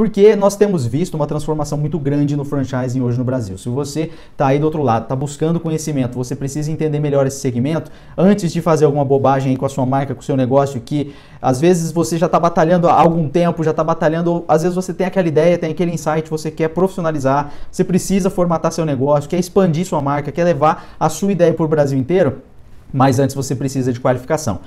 Porque nós temos visto uma transformação muito grande no franchising hoje no Brasil. Se você está aí do outro lado, está buscando conhecimento, você precisa entender melhor esse segmento antes de fazer alguma bobagem aí com a sua marca, com o seu negócio, que às vezes você já está batalhando há algum tempo, já está batalhando, às vezes você tem aquela ideia, tem aquele insight, você quer profissionalizar, você precisa formatar seu negócio, quer expandir sua marca, quer levar a sua ideia para o Brasil inteiro, mas antes você precisa de qualificação.